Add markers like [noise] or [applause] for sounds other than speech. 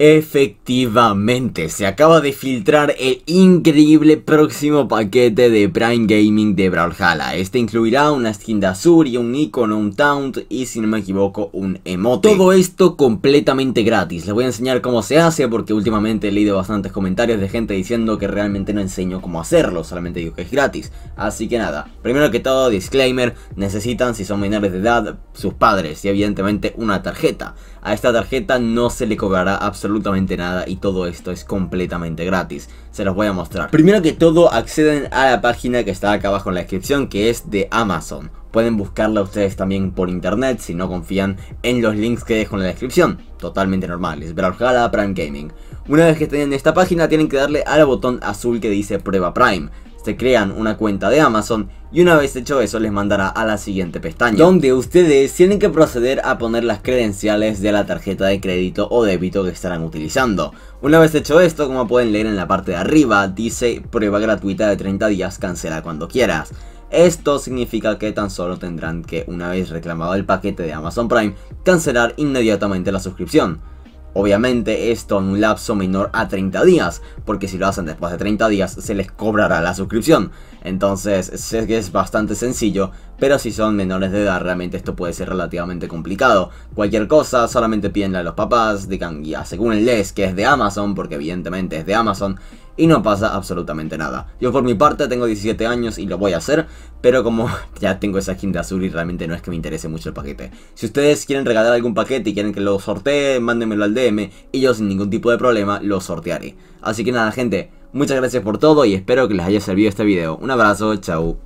Efectivamente, se acaba de filtrar el increíble próximo paquete de Prime Gaming de Brawlhalla. Este incluirá una skin de azul y un icono, un taunt y si no me equivoco un emote. Todo esto completamente gratis. Les voy a enseñar cómo se hace porque últimamente he leído bastantes comentarios de gente diciendo que realmente no enseño cómo hacerlo, solamente digo que es gratis. Así que nada, primero que todo, disclaimer, necesitan si son menores de edad sus padres y evidentemente una tarjeta. A esta tarjeta no se le cobrará absolutamente absolutamente nada y todo esto es completamente gratis. Se los voy a mostrar. Primero que todo, acceden a la página que está acá abajo en la descripción, que es de Amazon. Pueden buscarla ustedes también por internet si no confían en los links que dejo en la descripción. Totalmente normales. Brawlhalla Prime Gaming. Una vez que estén en esta página tienen que darle al botón azul que dice prueba Prime se crean una cuenta de Amazon y una vez hecho eso les mandará a la siguiente pestaña donde ustedes tienen que proceder a poner las credenciales de la tarjeta de crédito o débito que estarán utilizando. Una vez hecho esto, como pueden leer en la parte de arriba, dice prueba gratuita de 30 días, cancela cuando quieras. Esto significa que tan solo tendrán que, una vez reclamado el paquete de Amazon Prime, cancelar inmediatamente la suscripción. Obviamente esto en un lapso menor a 30 días, porque si lo hacen después de 30 días se les cobrará la suscripción. Entonces sé que es bastante sencillo, pero si son menores de edad realmente esto puede ser relativamente complicado. Cualquier cosa solamente pídenle a los papás, digan y asegúrenles que es de Amazon, porque evidentemente es de Amazon, y no pasa absolutamente nada. Yo por mi parte tengo 17 años y lo voy a hacer, pero como [laughs] ya tengo esa skin de azul y realmente no es que me interese mucho el paquete. Si ustedes quieren regalar algún paquete y quieren que lo sortee, mándenmelo al DM y yo sin ningún tipo de problema lo sortearé. Así que nada gente, muchas gracias por todo y espero que les haya servido este video. Un abrazo, chao.